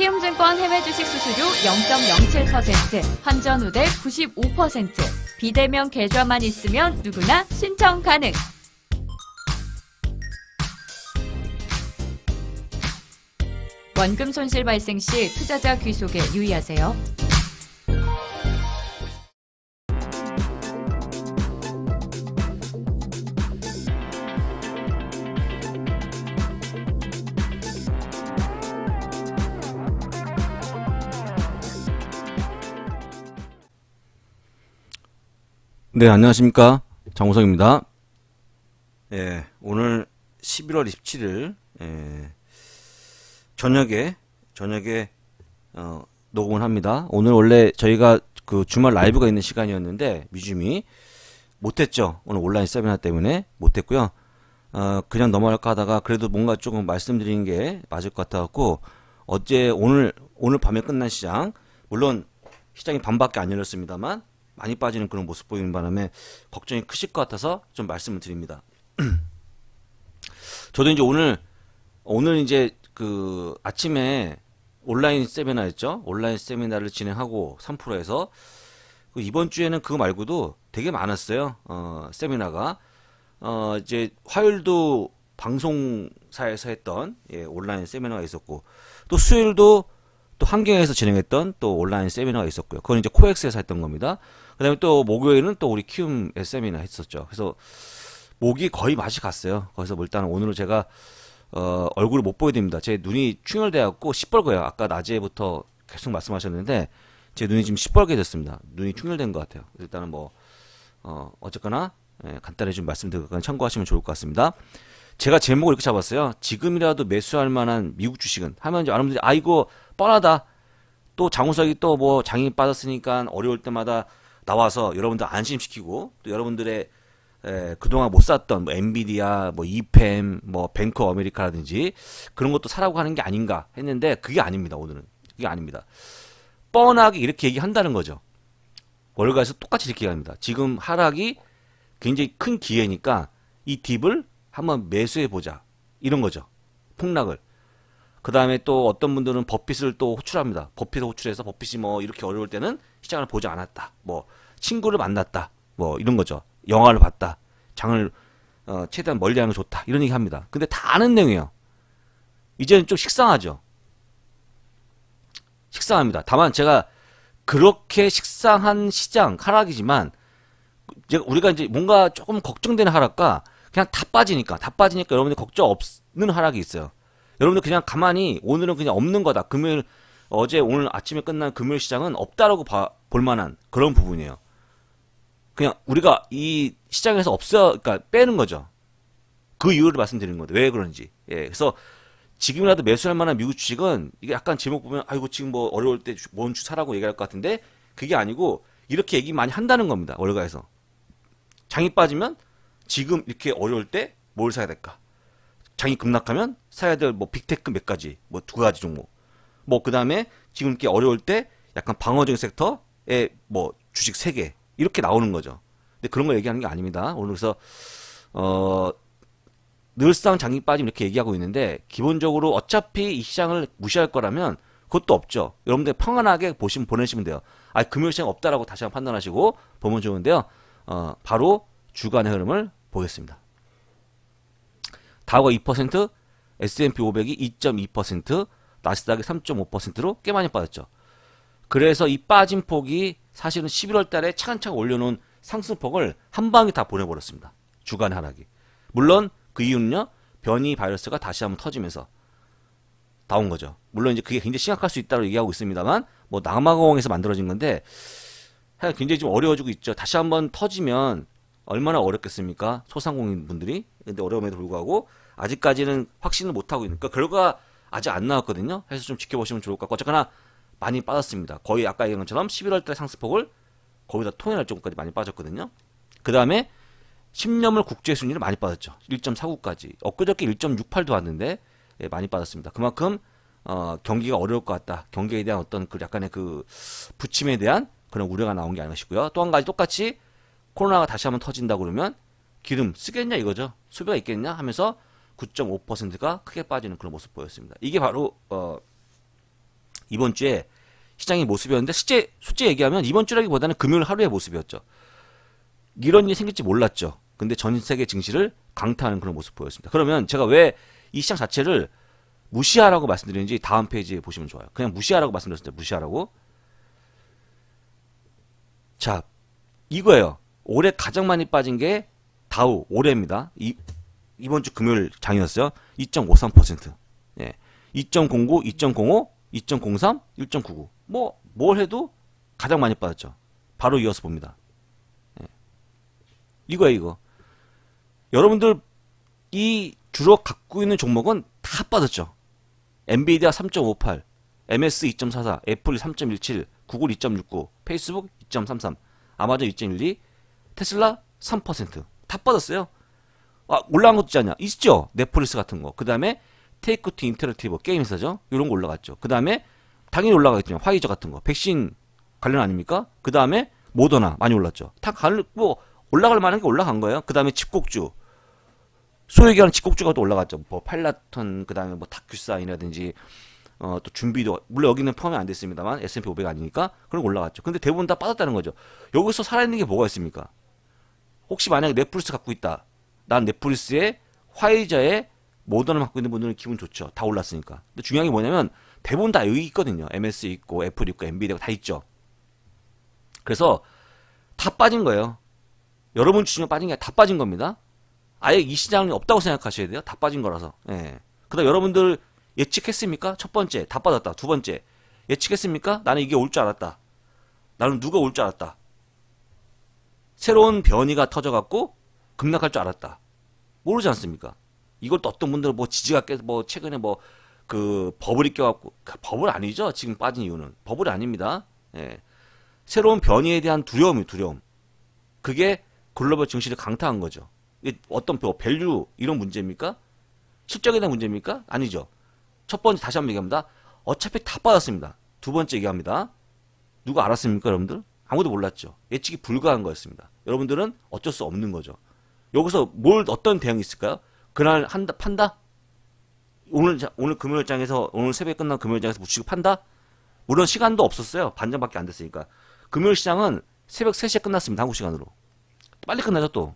키움증권 해외 주식 수수료 0.07%, 환전 우대 95%, 비대면 계좌만 있으면 누구나 신청 가능. 원금 손실 발생 시 투자자 귀속에 유의하세요. 네, 안녕하십니까. 장우성입니다. 예, 오늘 11월 27일, 예, 저녁에, 저녁에, 어, 녹음을 합니다. 오늘 원래 저희가 그 주말 라이브가 있는 시간이었는데, 미줌이 못했죠. 오늘 온라인 세미나 때문에 못했고요. 어, 그냥 넘어갈까 하다가 그래도 뭔가 조금 말씀드리게 맞을 것 같아갖고, 어제, 오늘, 오늘 밤에 끝난 시장, 물론 시장이 반밖에 안 열렸습니다만, 많이 빠지는 그런 모습 보이는 바람에 걱정이 크실 것 같아서 좀 말씀을 드립니다. 저도 이제 오늘 오늘 이제 그 아침에 온라인 세미나였죠. 온라인 세미나를 진행하고 3에서 그 이번 주에는 그거 말고도 되게 많았어요. 어, 세미나가 어, 이제 화요일도 방송사에서 했던 예, 온라인 세미나가 있었고 또 수요일도 또 환경에서 진행했던 또 온라인 세미나가 있었고요. 그건 이제 코엑스에서 했던 겁니다. 그다음에 또 목요일은 또 우리 키움 SM이나 했었죠. 그래서 목이 거의 맛이 갔어요. 거기서 뭐 일단 오늘은 제가 어, 얼굴을 못 보여드립니다. 제 눈이 충혈되었고 시뻘거요. 아까 낮에부터 계속 말씀하셨는데 제 눈이 지금 시뻘게 됐습니다. 눈이 충혈된 것 같아요. 일단은 뭐 어, 어쨌거나 예, 간단히 좀 말씀드릴건 참고하시면 좋을 것 같습니다. 제가 제목을 이렇게 잡았어요. 지금이라도 매수할 만한 미국 주식은 하면 이제 아는 분들이 아이고 뻔하다. 또 장우석이 또 뭐 장이 빠졌으니까 어려울 때마다 나와서 여러분들 안심시키고 또 여러분들의 에, 그동안 못 샀던 뭐 엔비디아, 뭐 이팸, 뭐 뱅크 아메리카라든지 그런 것도 사라고 하는 게 아닌가 했는데 그게 아닙니다. 오늘은 그게 아닙니다. 뻔하게 이렇게 얘기한다는 거죠. 월가에서 똑같이 이렇게 얘기합니다. 지금 하락이 굉장히 큰 기회니까 이 딥을 한번 매수해 보자 이런 거죠. 폭락을 그 다음에 또 어떤 분들은 버핏을 또 호출합니다. 버핏을 호출해서 버핏이 뭐 이렇게 어려울 때는 시장을 보지 않았다. 뭐 친구를 만났다. 뭐 이런 거죠. 영화를 봤다. 장을 어, 최대한 멀리하는 게 좋다. 이런 얘기 합니다. 근데 다 아는 내용이에요. 이제는 좀 식상하죠. 식상합니다. 다만 제가 그렇게 식상한 시장 하락이지만 우리가 이제 뭔가 조금 걱정되는 하락과 그냥 다 빠지니까 다 빠지니까 여러분들 걱정 없는 하락이 있어요. 여러분들 그냥 가만히 오늘은 그냥 없는 거다. 금요일 어제 오늘 아침에 끝난 금요일 시장은 없다라고 봐, 볼 만한 그런 부분이에요. 그냥 우리가 이 시장에서 없어 그러니까 빼는 거죠. 그 이유를 말씀드리는 건데 왜 그런지. 예. 그래서 지금이라도 매수할 만한 미국 주식은 이게 약간 제목 보면 아이고 지금 뭐 어려울 때 뭔 주 사라고 얘기할 것 같은데 그게 아니고 이렇게 얘기 많이 한다는 겁니다. 월가에서 장이 빠지면 지금 이렇게 어려울 때 뭘 사야 될까? 장이 급락하면 사야 될 뭐 빅테크 몇 가지, 뭐 두 가지 종목. 뭐 그다음에 지금 이렇게 어려울 때 약간 방어적인 섹터에뭐 주식 세 개 이렇게 나오는 거죠. 근데 그런 거 얘기하는 게 아닙니다. 오늘 그래서 어 늘상 장이빠지면 이렇게 얘기하고 있는데 기본적으로 어차피 이 시장을 무시할 거라면 그것도 없죠. 여러분들 평안하게 보시면 보내시면 돼요. 아 금요일 시장 없다라고 다시 한번 판단하시고 보면 좋은데요. 어 바로 주간의 흐름을 보겠습니다. 다우가 2%, S&P 500이 2.2%, 나스닥이 3.5%로 꽤 많이 빠졌죠. 그래서 이 빠진 폭이 사실은 11월 달에 차근차근 올려놓은 상승폭을 한 방에 다 보내버렸습니다. 주간 하락이. 물론 그 이유는요. 변이 바이러스가 다시 한번 터지면서 나온 거죠. 물론 이제 그게 굉장히 심각할 수 있다고 얘기하고 있습니다만 뭐 남아공에서 만들어진 건데 굉장히 좀 어려워지고 있죠. 다시 한번 터지면 얼마나 어렵겠습니까? 소상공인 분들이. 근데 어려움에도 불구하고 아직까지는 확신을 못 하고 있는. 그러니까 결과 아직 안 나왔거든요. 해서 좀 지켜보시면 좋을 것 같고 어쨌거나 많이 빠졌습니다. 거의 아까 얘기한 것처럼 11월달 상승폭을 거의 다 통일할 정도까지 많이 빠졌거든요. 그 다음에 10년물 국제 순위를 많이 빠졌죠. 1.49까지. 엊그저께 1.68도 왔는데 예, 많이 빠졌습니다. 그만큼 어, 경기가 어려울 것 같다. 경기에 대한 어떤 그 약간의 그 부침에 대한 그런 우려가 나온 게 아닌가 싶고요. 또 한 가지 똑같이 코로나가 다시 한번 터진다 그러면 기름 쓰겠냐 이거죠. 수배가 있겠냐 하면서 9.5%가 크게 빠지는 그런 모습 보였습니다. 이게 바로 어, 이번 주에 시장의 모습이었는데 실제 솔직히 얘기하면 이번 주라기보다는 금요일 하루의 모습이었죠. 이런 일이 생길지 몰랐죠. 근데 전 세계 증시를 강타하는 그런 모습 보였습니다. 그러면 제가 왜 이 시장 자체를 무시하라고 말씀드리는지 다음 페이지에 보시면 좋아요. 그냥 무시하라고 말씀드렸습니다. 무시하라고. 자, 이거예요. 올해 가장 많이 빠진 게 다우 올해입니다. 이 이번 주 금요일 장이었어요. 2.53%. 예. 2.09, 2.05, 2.03, 1.99. 뭐, 뭘 해도 가장 많이 빠졌죠. 바로 이어서 봅니다. 예. 이거야, 이거. 여러분들, 이 주로 갖고 있는 종목은 다 빠졌죠. 엔비디아 3.58, MS 2.44, 애플 3.17, 구글 2.69, 페이스북 2.33, 아마존 2.12, 테슬라 3%. 다 빠졌어요. 아, 올라간 것도 있지 않냐? 있죠. 넷플릭스 같은 거. 그 다음에 테이크 투 인터랙티브 게임 회사죠. 이런 거 올라갔죠. 그 다음에 당연히 올라가겠죠. 화이자 같은 거. 백신 관련 아닙니까? 그 다음에 모더나 많이 올랐죠. 다 갈, 뭐, 올라갈 만한 게 올라간 거예요. 그 다음에 집곡주. 소유기하는 집곡주가 또 올라갔죠. 뭐, 팔라톤, 그 다음에 뭐, 다큐사인이라든지, 어, 또 준비도, 물론 여기는 포함이 안 됐습니다만, S&P 500 아니니까, 그런 올라갔죠. 근데 대부분 다 빠졌다는 거죠. 여기서 살아있는 게 뭐가 있습니까? 혹시 만약에 넷플릭스 갖고 있다. 난 넷플릭스에 화이자에 모던을 갖고 있는 분들은 기분 좋죠. 다 올랐으니까. 근데 중요한 게 뭐냐면 대본다 여기 있거든요. MS 있고 애플 있고 MB 되고 다 있죠. 그래서 다 빠진 거예요. 여러분 주식은 빠진 게 다 빠진 겁니다. 아예 이 시장이 없다고 생각하셔야 돼요. 다 빠진 거라서. 예. 그다음 여러분들 예측했습니까? 첫 번째 다 빠졌다. 두 번째 예측했습니까? 나는 이게 올 줄 알았다. 나는 누가 올 줄 알았다. 새로운 변이가 터져갖고 급락할 줄 알았다. 모르지 않습니까? 이걸 또 어떤 분들은 뭐 지지가 깨뭐 서 최근에 뭐 그 버블이 껴갖고 그 버블 아니죠? 지금 빠진 이유는 버블 아닙니다. 예. 새로운 변이에 대한 두려움이 두려움. 그게 글로벌 증시를 강타한 거죠. 이게 어떤 뭐 밸류 이런 문제입니까? 실적에 대한 문제입니까? 아니죠. 첫 번째 다시 한번 얘기합니다. 어차피 다 빠졌습니다. 두 번째 얘기합니다. 누가 알았습니까, 여러분들? 아무도 몰랐죠. 예측이 불가한 거였습니다. 여러분들은 어쩔 수 없는 거죠. 여기서 뭘 어떤 대응이 있을까요? 그날 한다 판다? 오늘 오늘 금요일장에서 오늘 새벽 끝난 금요일장에서 무치고 판다? 물론 시간도 없었어요. 반전밖에안 됐으니까. 금요일 시장은 새벽 3시에 끝났습니다. 한국 시간으로. 빨리 끝나죠 또.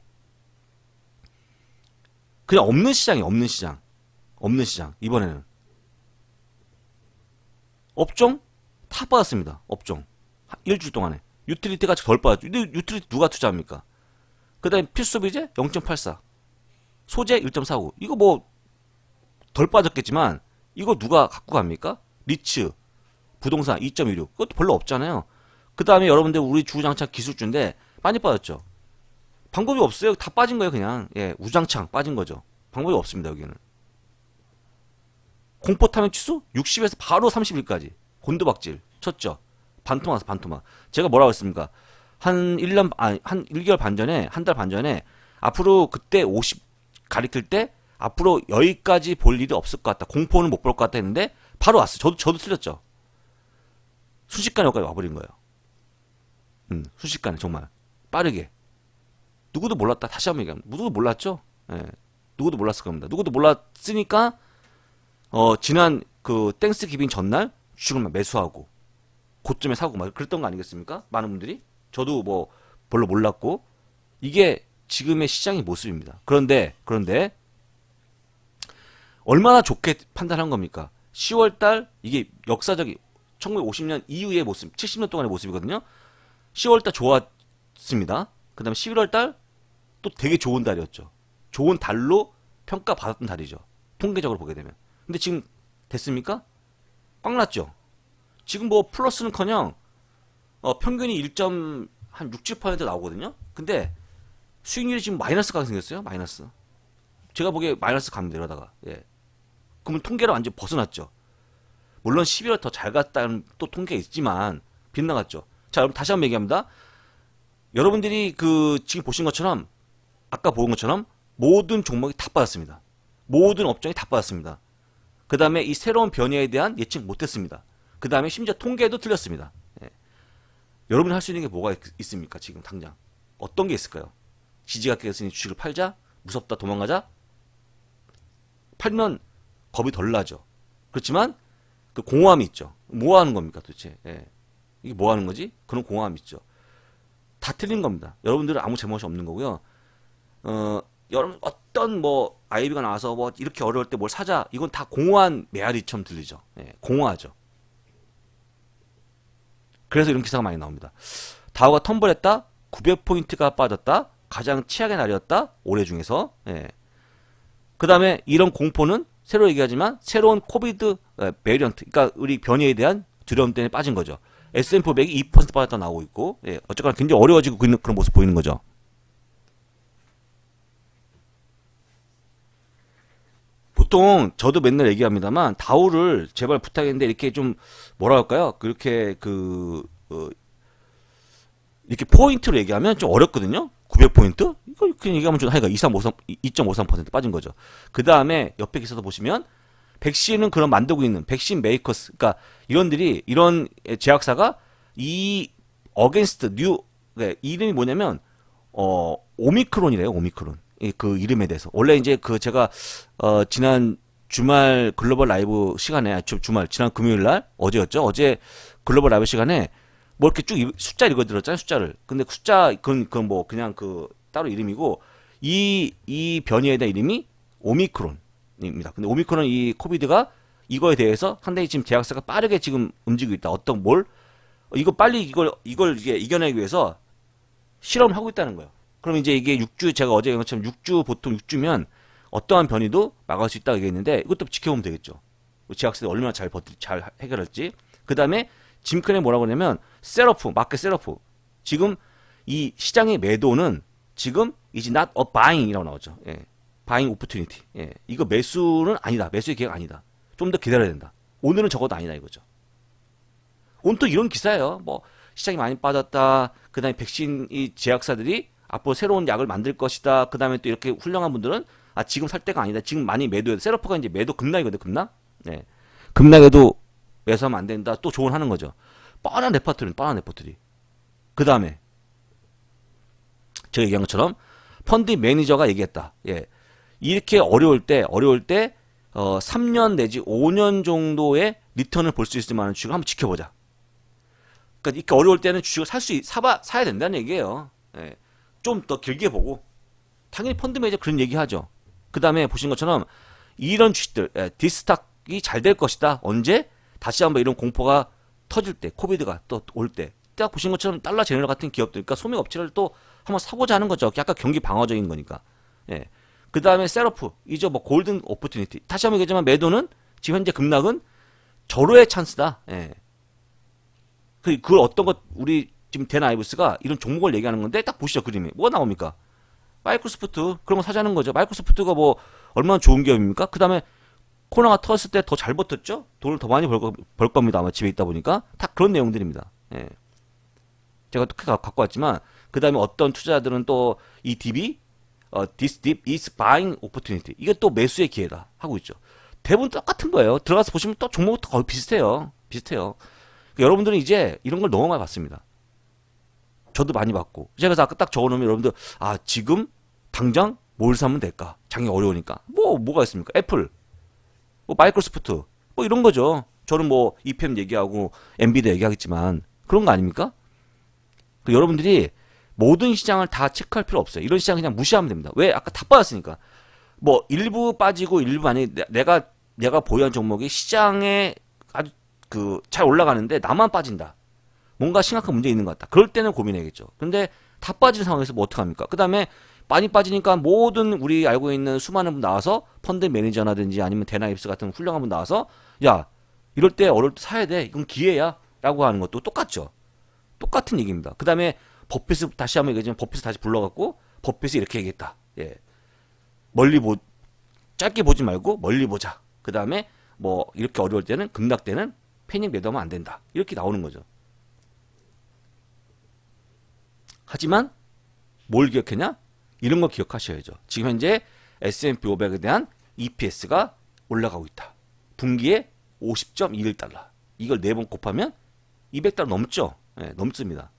그냥 없는 시장이 없는 시장. 없는 시장. 이번에는. 업종? 다 빠졌습니다. 업종. 일주일 동안에. 유틸리티가 덜 빠졌죠. 근데 유틸리티 누가 투자합니까? 그 다음에 필수비제 0.84 소재 1.45 이거 뭐 덜 빠졌겠지만 이거 누가 갖고 갑니까? 리츠 부동산 2.16 그것도 별로 없잖아요 그 다음에 여러분들 우리 주장창 기술주인데 많이 빠졌죠 방법이 없어요 다 빠진 거예요 그냥 예 우장창 빠진 거죠 방법이 없습니다 여기는 공포 타면 치수 60에서 바로 31까지 곤두박질 쳤죠 반토막 반토막 제가 뭐라고 했습니까 한 1년 아한 1개월 반 전에 한 달 반 전에 앞으로 그때 50 가리킬 때 앞으로 여기까지 볼 일이 없을 것 같다. 공포는 못 볼 것 같다 했는데 바로 왔어. 저도 저도 틀렸죠. 순식간에 여기까지 와버린 거예요. 음, 순식간에 정말 빠르게 누구도 몰랐다. 다시 한 번 얘기합니다. 누구도 몰랐죠. 예. 누구도 몰랐을 겁니다. 누구도 몰랐으니까 어 지난 그 땡스 기빙 전날 주식을 매수하고 고점에 사고 막 그랬던 거 아니겠습니까? 많은 분들이 저도 뭐 별로 몰랐고 이게 지금의 시장의 모습입니다. 그런데 그런데 얼마나 좋게 판단한 겁니까? 10월 달 이게 역사적인 1950년 이후의 모습, 70년 동안의 모습이거든요. 10월 달 좋았습니다. 그다음에 11월 달 또 되게 좋은 달이었죠. 좋은 달로 평가받았던 달이죠. 통계적으로 보게 되면. 근데 지금 됐습니까? 꽉 났죠. 지금 뭐 플러스는커녕 어, 평균이 1점 한 6, 7% 나오거든요. 근데 수익률이 지금 마이너스가 생겼어요. 마이너스. 제가 보기에 마이너스 가니다 이러다가. 예. 그러면 통계를 완전 벗어났죠. 물론 11월 더 잘 갔다는 또 통계가 있지만 빗나갔죠. 자, 여러분 다시 한번 얘기합니다. 여러분들이 그 지금 보신 것처럼 아까 보신 것처럼 모든 종목이 다 빠졌습니다. 모든 업종이 다 빠졌습니다. 그 다음에 이 새로운 변이에 대한 예측 못했습니다. 그 다음에 심지어 통계도 틀렸습니다. 여러분이 할 수 있는 게 뭐가 있, 습니까 지금 당장 어떤 게 있을까요? 지지가 깨졌으니 주식을 팔자 무섭다 도망가자 팔면 겁이 덜 나죠. 그렇지만 그 공허함이 있죠. 뭐 하는 겁니까 도대체? 예. 이게 뭐 하는 거지? 그런 공허함이 있죠. 다 틀린 겁니다. 여러분들은 아무 제멋이 없는 거고요. 어, 여러분 어떤 뭐 아이비가 나와서 뭐 이렇게 어려울 때 뭘 사자 이건 다 공허한 메아리처럼 들리죠. 예, 공허하죠. 그래서 이런 기사가 많이 나옵니다. 다우가 텀블했다. 900포인트가 빠졌다. 가장 치약의 날이었다. 올해 중에서. 예. 그 다음에 이런 공포는 새로 얘기하지만 새로운 코비드 예, 베리언트 그러니까 우리 변이에 대한 두려움 때문에 빠진 거죠. S&P 500이 2% 빠졌다 나오고 있고 예. 어쨌거나 굉장히 어려워지고 있는 그런 모습 보이는 거죠. 보통 저도 맨날 얘기합니다만 다우를 제발 부탁했는데 이렇게 좀 뭐라 할까요? 그렇게 그 어, 이렇게 포인트로 얘기하면 좀 어렵거든요. 900포인트? 이거 그냥 얘기하면 좀 하여간 2.53, 2.53% 빠진 거죠. 그 다음에 옆에 기사도 보시면 백신은 그런 만들고 있는 백신 메이커스 그러니까 이런들이 이런 제약사가 이 어게인스트 뉴 그러니까 이름이 뭐냐면 어 오미크론이래요 오미크론 그 이름에 대해서 원래 이제 그 제가 어 지난 주말 글로벌 라이브 시간에 아 주말 지난 금요일 날 어제였죠 어제 글로벌 라이브 시간에 뭐 이렇게 쭉 숫자 읽어드렸잖아요 숫자를 근데 숫자 그건 그건 뭐 그냥 그 따로 이름이고 이 이 변이에 대한 이름이 오미크론입니다 근데 오미크론 이 코비드가 이거에 대해서 상당히 지금 제약사가 빠르게 지금 움직이고 있다 어떤 뭘 어, 이거 빨리 이걸 이걸 이게 이겨내기 위해서 실험하고 을 있다는 거예요 그럼 이제 이게 6주 제가 어제 얘기한 것처럼 6주 보통 6주면 어떠한 변이도 막을 수 있다고 얘기했는데 이것도 지켜보면 되겠죠. 제약세 얼마나 잘 버틸 잘 해결할지. 그 다음에 짐큰에 뭐라고 그러냐면 셀러프 마켓 셀러프 지금 이 시장의 매도는 지금 이제 not a buying이라고 나오죠. 예. buying opportunity. 예. 이거 매수는 아니다. 매수의 계획 아니다. 좀 더 기다려야 된다. 오늘은 적어도 아니다 이거죠. 온통 이런 기사예요. 뭐 시장이 많이 빠졌다. 그다음에 백신이 제약사들이 앞으로 새로운 약을 만들 것이다. 그 다음에 또 이렇게 훌륭한 분들은 아 지금 살 때가 아니다. 지금 많이 매도해. 세러프가 이제 매도 급락이거든. 급락. 네. 급락에도 매수하면 안 된다. 또 조언하는 거죠. 뻔한 레퍼트리, 뻔한 레퍼트리. 그 다음에 제가 얘기한 것처럼 펀드 매니저가 얘기했다. 예. 이렇게 어려울 때, 어려울 때, 어, 3년 내지 5년 정도의 리턴을 볼 수 있을 만한 주식을 한번 지켜보자. 그러니까 이렇게 어려울 때는 주식을 살 수, 사봐, 사야 된다는 얘기예요. 예. 좀더 길게 보고 당연히 펀드 매니저 그런 얘기하죠. 그 다음에 보신 것처럼 이런 주식들 예, 디스탁이 잘 될 것이다. 언제 다시 한번 이런 공포가 터질 때 코비드가 또 올 때. 딱 보신 것처럼 달러 제너럴 같은 기업들, 그러니까 소매 업체를 또 한번 사고자 하는 거죠. 약간 경기 방어적인 거니까. 예. 그 다음에 셀오프 이제 뭐 골든 오퍼튜니티. 다시 한번 얘기하지만 매도는 지금 현재 급락은 절호의 찬스다. 예. 그, 그 어떤 것, 우리 지금 댄 아이브스가 이런 종목을 얘기하는 건데 딱 보시죠 그림이 뭐가 나옵니까? 마이크로소프트 그런 거 사자는 거죠. 마이크로소프트가 뭐 얼마나 좋은 기업입니까? 그 다음에 코로나가 터졌을 때 더 잘 버텼죠. 돈을 더 많이 벌, 벌 겁니다. 아마 집에 있다 보니까 다 그런 내용들입니다. 예. 제가 또 크게 갖고 왔지만 그 다음에 어떤 투자들은 또이 DB 어, this deep is buying opportunity. 이게 또 매수의 기회다. 하고 있죠. 대부분 똑같은 거예요. 들어가서 보시면 또 종목도 거의 비슷해요. 비슷해요. 그러니까 여러분들은 이제 이런 걸 너무 많이 봤습니다. 저도 많이 받고. 제가 그래서 아까 딱 적어놓으면 여러분들, 아, 지금 당장 뭘 사면 될까? 장이 어려우니까. 뭐, 뭐가 있습니까? 애플, 뭐 마이크로소프트, 뭐 이런 거죠. 저는 뭐 EPM 얘기하고 엔비도 디 얘기하겠지만 그런 거 아닙니까? 그 여러분들이 모든 시장을 다 체크할 필요 없어요. 이런 시장 그냥 무시하면 됩니다. 왜? 아까 다 빠졌으니까. 뭐 일부 빠지고 일부 아니 내가 내가 보유한 종목이 시장에 아주 그 잘 올라가는데 나만 빠진다. 뭔가 심각한 문제 있는 것 같다. 그럴 때는 고민해야겠죠. 근데 다빠지는 상황에서 뭐 어떡합니까? 그 다음에 많이 빠지니까 모든 우리 알고 있는 수많은 분 나와서 펀드 매니저나든지 아니면 대나입스 같은 훌륭한 분 나와서 야 이럴 때 어려울 때 사야 돼 이건 기회야 라고 하는 것도 똑같죠 똑같은 얘기입니다 그 다음에 버핏을 다시 한번 얘기하지만 버핏을 다시 불러갖고 버핏이 이렇게 얘기했다 예 멀리 보 짧게 보지 말고 멀리 보자 그 다음에 뭐 이렇게 어려울 때는 급락 때는 패닉 매도하면 안 된다 이렇게 나오는 거죠 하지만 뭘 기억했냐? 이런 거 기억하셔야죠. 지금 현재 S&P 500에 대한 EPS가 올라가고 있다. 분기에 50.21달러. 이걸 네 번 곱하면 200달러 넘죠. 네, 넘습니다.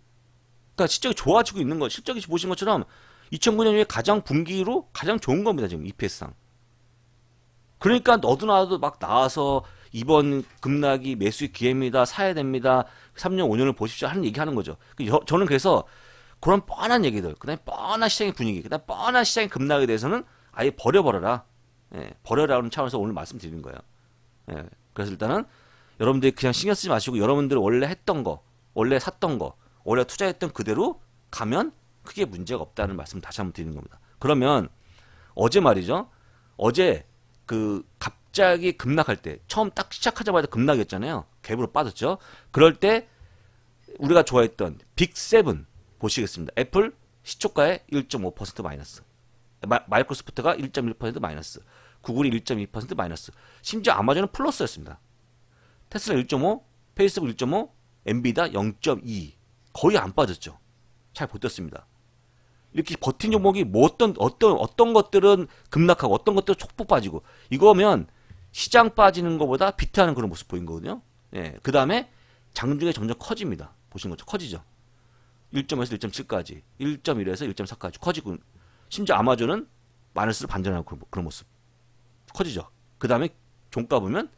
그러니까 실적이 좋아지고 있는 거. 실적이 보신 것처럼 2009년에 이후 가장 분기로 가장 좋은 겁니다. 지금 EPS상. 그러니까 너도 나도 막 나와서 이번 급락이 매수의 기회입니다. 사야 됩니다. 3년, 5년을 보십시오. 하는 얘기 하는 거죠. 그 저는 그래서 그런 뻔한 얘기들, 그다음 에 뻔한 시장의 분위기, 그다음 뻔한 시장의 급락에 대해서는 아예 버려버려라. 예, 버려라는 차원에서 오늘 말씀드리는 거예요. 예, 그래서 일단은 여러분들이 그냥 신경 쓰지 마시고 여러분들 이 원래 했던 거, 원래 샀던 거, 원래 투자했던 그대로 가면 크게 문제가 없다는 말씀 다시 한번 드리는 겁니다. 그러면 어제 말이죠. 어제 그 갑자기 급락할 때 처음 딱 시작하자마자 급락했잖아요. 갭으로 빠졌죠. 그럴 때 우리가 좋아했던 빅세븐 보시겠습니다. 애플 시초가에 1.5% 마이너스. 마, 마이크로소프트가 1.1% 마이너스. 구글이 1.2% 마이너스. 심지어 아마존은 플러스였습니다. 테슬라 1.5, 페이스북 1.5, 엔비다 0.2. 거의 안 빠졌죠. 잘 버텼습니다. 이렇게 버틴 종목이 뭐 어떤 어떤 어떤 것들은 급락하고 어떤 것들은 촉폭 빠지고 이거면 시장 빠지는 것보다 비트하는 그런 모습 보인 거거든요. 예, 그 다음에 장중에 점점 커집니다. 보신 것처럼 커지죠. 1.5에서 1.7까지, 1.1에서 1.4까지 커지고 심지어 아마존은 마이너스를 반전하는 그런, 그런 모습 커지죠. 그 다음에 종가 보면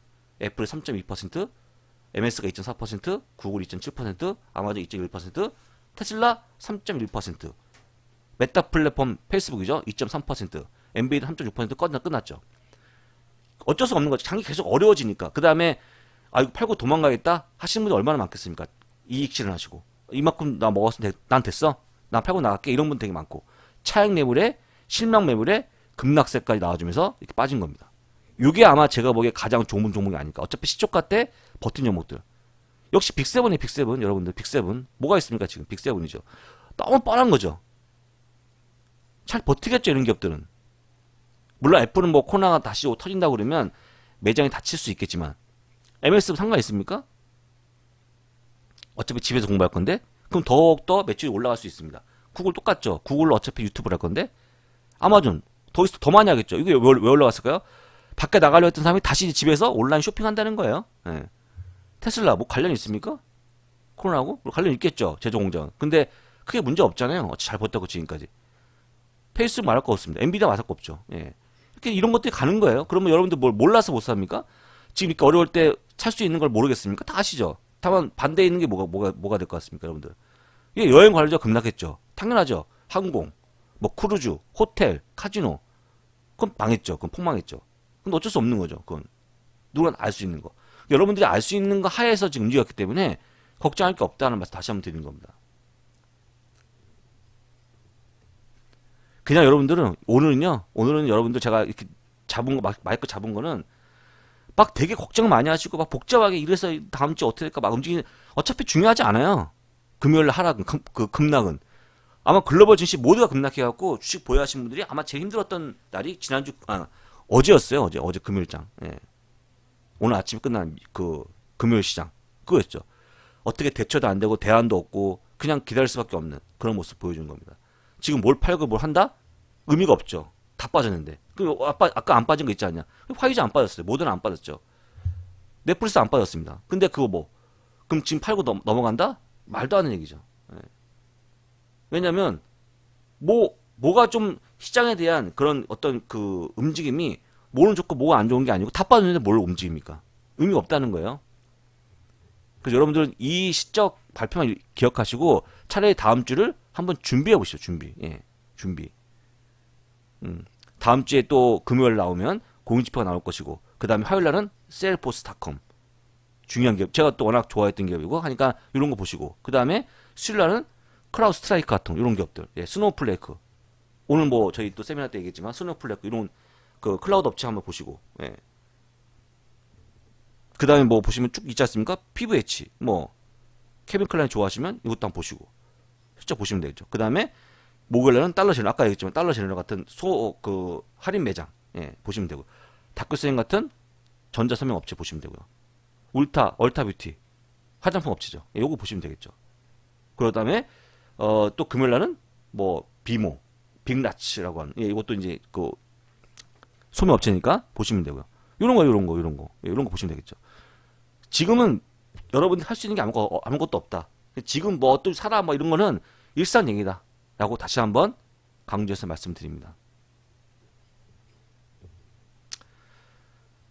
애플이 3.2%, MS가 2.4%, 구글 2.7%, 아마존 2.1%, 테슬라 3.1%, 메타 플랫폼 페이스북이죠. 2.3%, 엔비디아 3.6% 끝나 끝났죠. 어쩔 수 없는 거죠. 장기 계속 어려워지니까. 그 다음에 아 이거 팔고 도망가겠다 하시는 분들 얼마나 많겠습니까? 이익 실현하시고. 이만큼 나 먹었으면 되, 난 됐어. 나 팔고 나갈게. 이런 분 되게 많고. 차액 매물에 실망 매물에 급락세까지 나와주면서 이렇게 빠진 겁니다. 이게 아마 제가 보기에 가장 좋은 종목이 아닐까. 어차피 시초가 때 버틴 종목들. 역시 빅세븐이 에요 빅세븐 여러분들 빅세븐 뭐가 있습니까 지금 빅세븐이죠. 너무 뻔한 거죠. 잘 버티겠죠 이런 기업들은. 물론 애플은 뭐코나가 다시 터진다 고 그러면 매장이 다칠 수 있겠지만 MS는 상관 있습니까? 어차피 집에서 공부할 건데 그럼 더욱더 매출이 올라갈 수 있습니다. 구글 똑같죠. 구글 로 어차피 유튜브를 할 건데 아마존 더있어 더 많이 하겠죠. 이게 왜, 왜 올라갔을까요? 밖에 나가려 했던 사람이 다시 집에서 온라인 쇼핑한다는 거예요. 예. 테슬라 뭐 관련 있습니까? 코로나하고 뭐 관련 있겠죠. 제조 공장. 근데 크게 문제 없잖아요. 잘 버텼고 지금까지. 페이스북 말할 거 없습니다. 엔비디아 말할 거 없죠. 예. 이렇게 이런 것들이 가는 거예요. 그러면 여러분들 뭘 몰라서 못 삽니까? 지금 이렇게 어려울 때 살 수 있는 걸 모르겠습니까? 다 아시죠? 다만 반대에 있는 게 뭐가 뭐가 뭐가 될 것 같습니까, 여러분들? 이게 여행 관리자 급락했죠. 당연하죠. 항공, 뭐 크루즈, 호텔, 카지노. 그건 망했죠. 그건 폭망했죠. 근데 어쩔 수 없는 거죠. 그건 누구나 알 수 있는 거. 여러분들이 알 수 있는 거 하에서 지금 움직였기 때문에 걱정할 게 없다는 말씀 다시 한번 드리는 겁니다. 그냥 여러분들은 오늘은요. 오늘은 여러분들 제가 이렇게 잡은 거 마이크 잡은 거는 막 되게 걱정 많이 하시고 막 복잡하게 이래서 다음 주 어떻게 될까 막 움직이는 어차피 중요하지 않아요. 금요일 하락은 금, 그 급락은 아마 글로벌 증시 모두가 급락해갖고 주식 보유하신 분들이 아마 제일 힘들었던 날이 지난주 아 어제였어요 어제 어제 금요일장 예. 오늘 아침에 끝난 그 금요일 시장 그거였죠 어떻게 대처도 안 되고 대안도 없고 그냥 기다릴 수밖에 없는 그런 모습 보여준 겁니다 지금 뭘 팔고 뭘 한다 의미가 없죠 다 빠졌는데. 그 아빠 아까 안 빠진 거 있지 않냐? 그 화이자 안 빠졌어요. 모든안 빠졌죠. 넷플릭스 안 빠졌습니다. 근데 그거 뭐 그럼 지금 팔고 넘, 넘어간다? 말도 안 되는 얘기죠. 예. 왜냐면 뭐 뭐가 좀 시장에 대한 그런 어떤 그 움직임이 뭐는 좋고 뭐가 안 좋은 게 아니고 다 빠졌는데 뭘 움직입니까? 의미 없다는 거예요. 그래서 여러분들은 이 시적 발표만 기억하시고 차라리 다음 주를 한번 준비해 보시죠. 준비. 예. 준비. 음. 다음 주에 또 금요일 나오면 공인지표가 나올 것이고 그 다음에 화요일 날은 셀포스닷컴 중요한 기업 제가 또 워낙 좋아했던 기업이고 하니까 이런 거 보시고 그 다음에 수요일 날은 크라우 스트라이크 같은 이런 기업들 예, 스노우플레이크 오늘 뭐 저희 또 세미나 때 얘기했지만 스노우플레이크 이런 그 클라우드 업체 한번 보시고 예. 그 다음에 뭐 보시면 쭉 있지 않습니까 PVH 뭐 케빈 클라인 좋아하시면 이것도 한번 보시고 실제 보시면 되죠 그 다음에 목요일날은 달러제는 아까 얘기했지만 달러제는 같은 소 그 할인 매장 예, 보시면 되고 다크스인 같은 전자서명 업체 보시면 되고요. 울타 얼타 뷰티 화장품 업체죠. 예, 요거 보시면 되겠죠. 그다음에 어, 또 금요일날은 뭐 비모 빅라치라고 하는 예, 이것도 이제 그 소매 업체니까 보시면 되고요. 요런 거, 요런 거, 요런 거, 예, 요런거 보시면 되겠죠. 지금은 여러분들 할수 있는 게 아무것도, 없다. 지금 뭐또사람뭐 이런 거는 일상 얘기다. 라고 다시 한번 강조해서 말씀드립니다.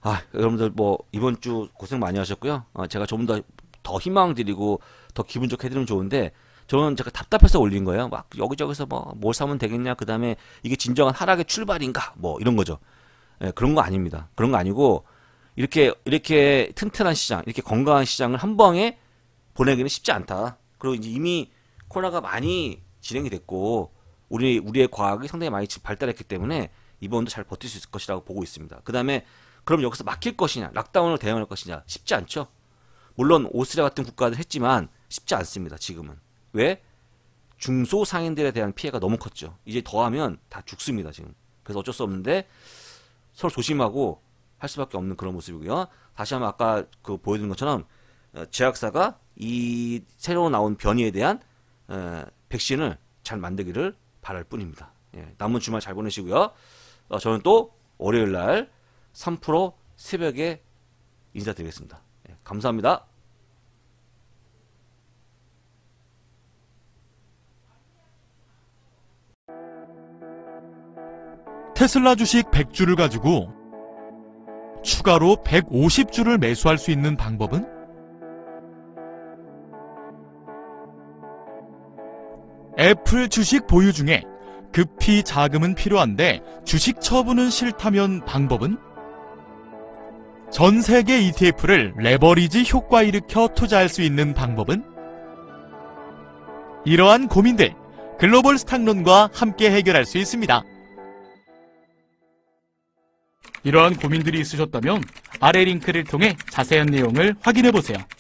아, 여러분들 뭐 이번 주 고생 많이 하셨고요. 어, 제가 좀더더 희망 드리고 더 기분 좋게 해드리면 좋은데 저는 제가 답답해서 올린 거예요. 막 여기저기서 뭐 뭘 사면 되겠냐, 그 다음에 이게 진정한 하락의 출발인가, 뭐 이런 거죠. 예, 그런 거 아닙니다. 그런 거 아니고 이렇게 이렇게 튼튼한 시장, 이렇게 건강한 시장을 한 방에 보내기는 쉽지 않다. 그리고 이제 이미 코로나가 많이 진행이 됐고 우리 우리의 과학이 상당히 많이 발달했기 때문에 이번도 잘 버틸 수 있을 것이라고 보고 있습니다. 그다음에 그럼 여기서 막힐 것이냐, 락다운을 대응할 것이냐 쉽지 않죠. 물론 오스트리아 같은 국가들 했지만 쉽지 않습니다. 지금은 왜 중소 상인들에 대한 피해가 너무 컸죠. 이제 더하면 다 죽습니다. 지금 그래서 어쩔 수 없는데 서로 조심하고 할 수밖에 없는 그런 모습이고요. 다시 한번 아까 그 보여드린 것처럼 어, 제약사가 이 새로 나온 변이에 대한 어, 백신을 잘 만들기를 바랄 뿐입니다. 예, 남은 주말 잘 보내시고요. 어, 저는 또 월요일 날3% 새벽에 인사드리겠습니다. 예, 감사합니다. 테슬라 주식 100주를 가지고 추가로 150주를 매수할 수 있는 방법은 애플 주식 보유 중에 급히 자금은 필요한데 주식 처분은 싫다면 방법은? 전 세계 ETF를 레버리지 효과 일으켜 투자할 수 있는 방법은? 이러한 고민들 글로벌 스탁론과 함께 해결할 수 있습니다. 이러한 고민들이 있으셨다면 아래 링크를 통해 자세한 내용을 확인해 보세요.